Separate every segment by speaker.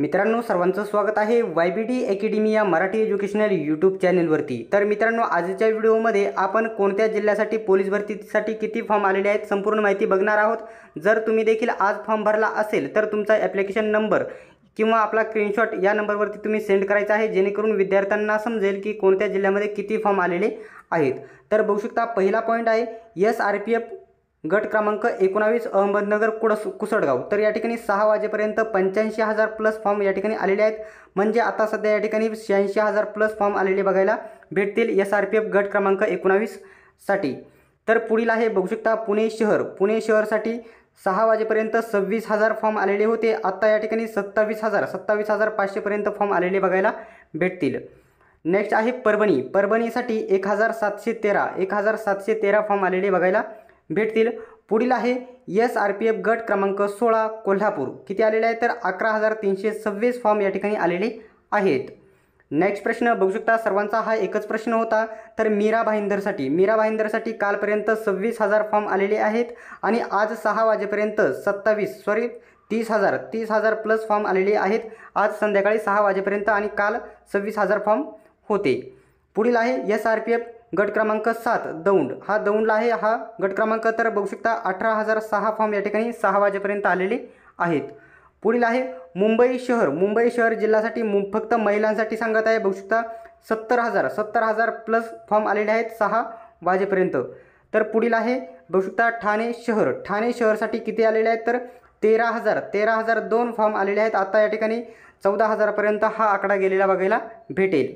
Speaker 1: मित्रांनो सर्वांचं स्वागत आहे वाय बी डी अकॅडमी या मराठी एज्युकेशनल यूट्यूब चॅनेलवरती तर मित्रांनो आजच्या व्हिडिओमध्ये आपण कोणत्या जिल्ह्यासाठी पोलीस भरतीसाठी किती फॉर्म आलेले आहेत संपूर्ण माहिती बघणार आहोत जर तुम्ही देखील आज फॉर्म भरला असेल तर तुमचा ॲप्लिकेशन नंबर किंवा आपला स्क्रीनशॉट या नंबरवरती तुम्ही सेंड करायचा आहे जेणेकरून विद्यार्थ्यांना समजेल की कोणत्या जिल्ह्यामध्ये किती फॉर्म आलेले आहेत तर बघू शकता पहिला पॉईंट आहे एस आर पी एफ गट क्रमांक एकोणावीस अहमदनगर कुडस कुसडगाव तर या ठिकाणी सहा वाजेपर्यंत पंच्याऐंशी हजार प्लस फॉर्म या ठिकाणी आलेले आहेत म्हणजे आता सध्या या ठिकाणी शहाऐंशी हजार प्लस फॉर्म आलेले बघायला भेटतील एस आर पी एफ गट क्रमांक एकोणावीससाठी तर पुढील आहे बघू शकता पुणे शहर पुणे शहरसाठी सहा वाजेपर्यंत सव्वीस हजार फॉर्म आलेले होते आत्ता या ठिकाणी सत्तावीस हजार सत्तावीस हजार पाचशेपर्यंत फॉर्म आलेले बघायला भेटतील नेक्स्ट आहे परभणी परभणीसाठी एक हजार सातशे तेरा एक हजार सातशे तेरा फॉर्म आलेले बघायला भेटतील पुढील आहे एस आर पी एफ गट क्रमांक सोळा कोल्हापूर किती आलेले आहे तर अकरा हजार तीनशे सव्वीस फॉर्म या ठिकाणी आलेले आहेत नेक्स्ट प्रश्न बघू शकता सर्वांचा हा एकच प्रश्न होता तर मीरा भाईंदरसाठी मीरा भाईंदरसाठी कालपर्यंत सव्वीस हजार फॉर्म आलेले आहेत आणि आज सहा वाजेपर्यंत सत्तावीस सॉरी तीस हजार तीस हजार प्लस फॉर्म आलेले आहेत आज संध्याकाळी सहा वाजेपर्यंत आणि काल सव्वीस हजार फॉर्म होते पुढील आहे एस आर पी एफ गट क्रमांक सात दौंड हा दौंडला आहे हा गट क्रमांक तर बघू शकता अठरा हजार सहा फॉर्म या ठिकाणी सहा वाजेपर्यंत आलेले आहेत पुढील आहे मुंबई शहर मुंबई शहर जिल्ह्यासाठी मु फक्त महिलांसाठी सांगत आहे बघू शकता सत्तर हजार सत्तर हजार प्लस फॉर्म आलेले आहेत सहा वाजेपर्यंत तर पुढील आहे बघू शकता ठाणे शहर ठाणे शहरसाठी किती आलेले आहेत तर तेरा हजार तेरा हजार दोन फॉर्म आलेले आहेत आता या ठिकाणी चौदा हजारापर्यंत हा आकडा गेलेला बघायला भेटेल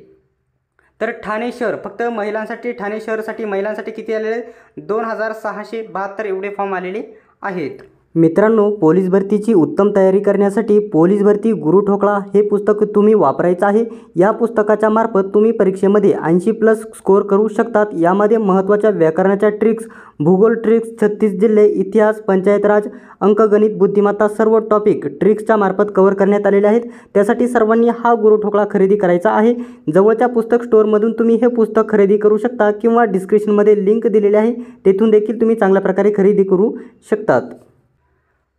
Speaker 1: तर ठाणे शहर फक्त महिलांसाठी ठाणे शहरसाठी महिलांसाठी किती आलेले दोन हजार सहाशे बहात्तर एवढे फॉर्म आलेले आहेत मित्रांनो पोलीस भरतीची उत्तम तयारी करण्यासाठी पोलीस भरती गुरु ठोकळा हे पुस्तक तुम्ही वापरायचं आहे या पुस्तकाच्या मार्फत तुम्ही परीक्षेमध्ये ऐंशी प्लस स्कोअर करू शकतात यामध्ये महत्त्वाच्या व्याकरणाच्या ट्रिक्स भूगोल ट्रिक्स छत्तीस जिल्हे इतिहास पंचायत राज अंकगणित बुद्धिमत्ता सर्व टॉपिक ट्रिक्सच्या मार्फत कव्हर करण्यात आलेले आहेत त्यासाठी सर्वांनी हा गुरु ठोकळा खरेदी करायचा आहे जवळच्या पुस्तक स्टोअरमधून तुम्ही हे पुस्तक खरेदी करू शकता किंवा डिस्क्रिप्शनमध्ये लिंक दिलेली आहे तेथून देखील तुम्ही चांगल्या प्रकारे खरेदी करू शकतात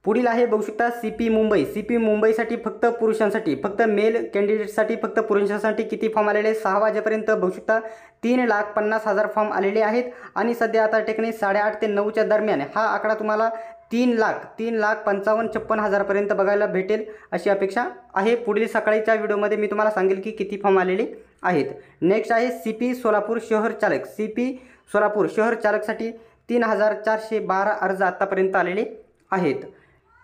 Speaker 1: पुढील आहे बघू शकता C P Mumbai C P मुंबईसाठी फक्त पुरुषांसाठी फक्त मेल कॅन्डिडेटसाठी फक्त पुरुषांसाठी किती फॉर्म आलेले आहेत सहा वाजेपर्यंत बघू शकता तीन लाख पन्नास हजार फॉर्म आलेले आहेत आणि सध्या आता टेकने साडेआठ ते नऊच्या दरम्यान हा आकडा तुम्हाला तीन लाख तीन लाख पंचावन्न छप्पन हजारपर्यंत बघायला भेटेल अशी अपेक्षा आहे पुढील सकाळीच्या व्हिडिओमध्ये मी तुम्हाला सांगेल की किती फॉर्म आलेले आहेत नेक्स्ट आहे सी पी सोलापूर शहर चालक सी पी सोलापूर शहर चालकसाठी तीन हजार चारशे बारा अर्ज आत्तापर्यंत आलेले आहेत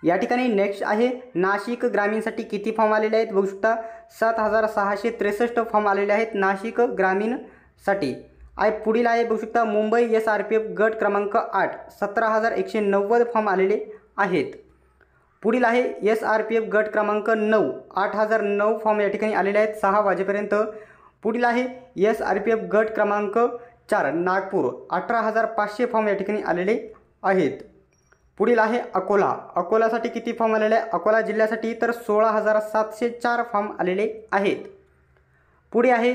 Speaker 1: या ठिकाणी नेक्स्ट आहे नाशिक ग्रामीणसाठी किती फॉर्म आलेले आहेत बघू शकता सात हजार सहाशे त्रेसष्ट फॉर्म आलेले आहेत नाशिक ग्रामीणसाठी आहे पुढील आहे बघू शकता Mumbai S R P F गट क्रमांक आठ सतरा हजार एकशे नव्वद फॉर्म आलेले आहेत पुढील आहे एस आर पी एफ गट क्रमांक नऊ आठ हजार नऊ फॉर्म या ठिकाणी आलेले आहेत सहा वाजेपर्यंत पुढील आहे एस आर पी एफ गट क्रमांक चार नागपूर अठरा हजार पाचशे फॉर्म या ठिकाणी आलेले आहेत पुढील आहे अकोला अकोल्यासाठी किती फॉर्म आलेले आहे अकोला जिल्ह्यासाठी तर सोळा हजार सातशे चार फॉर्म आलेले आहेत पुढे आहे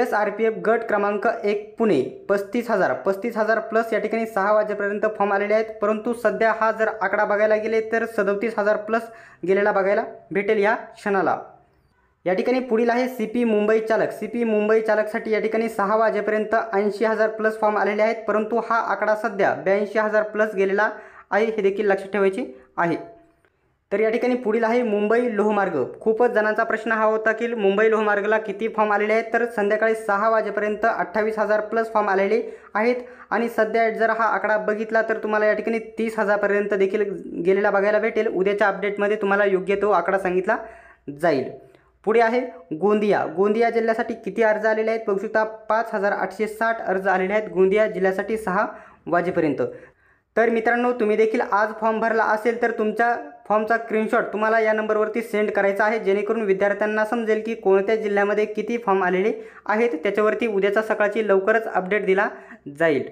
Speaker 1: एस आर पी एफ गट क्रमांक एक पुणे पस्तीस हजार पस्तीस हजार प्लस या ठिकाणी सहा वाजेपर्यंत फॉर्म आलेले आहेत परंतु सध्या हा जर आकडा बघायला गेले तर सदोतीस हजार प्लस गेलेला बघायला भेटेल या क्षणाला या ठिकाणी पुढील आहे सी पी मुंबई चालक सी पी मुंबई चालकसाठी या ठिकाणी सहा वाजेपर्यंत ऐंशी हजार प्लस फॉर्म आलेले आहेत परंतु हा आकडा सध्या ब्याऐंशी हजार प्लस गेलेला आहे हे देखील लक्षात ठेवायचे आहे तर या ठिकाणी पुढील आहे मुंबई लोहमार्ग खूपच जणांचा प्रश्न हा होता की मुंबई लोहमार्गला किती फॉर्म आलेले आहेत तर संध्याकाळी सहा वाजेपर्यंत अठ्ठावीस हजार प्लस फॉर्म आलेले आहेत आणि सध्या जर हा आकडा बघितला तर तुम्हाला या ठिकाणी तीस हजारपर्यंत देखील गेलेला बघायला भेटेल उद्याच्या अपडेटमध्ये तुम्हाला योग्य तो आकडा सांगितला जाईल पुढे आहे गोंदिया गोंदिया जिल्ह्यासाठी किती अर्ज आलेले आहेत बघू शकता पाच हजार आठशे साठ अर्ज आलेले आहेत गोंदिया जिल्ह्यासाठी सहा वाजेपर्यंत तर मित्रांनो तुम्ही देखील आज फॉर्म भरला असेल तर तुमच्या फॉर्मचा स्क्रीनशॉट तुम्हाला या नंबरवरती सेंड करायचा आहे जेणेकरून विद्यार्थ्यांना समजेल की कोणत्या जिल्ह्यामध्ये किती फॉर्म आलेले आहेत त्याच्यावरती उद्याचा सकाळची लवकरच अपडेट दिला जाईल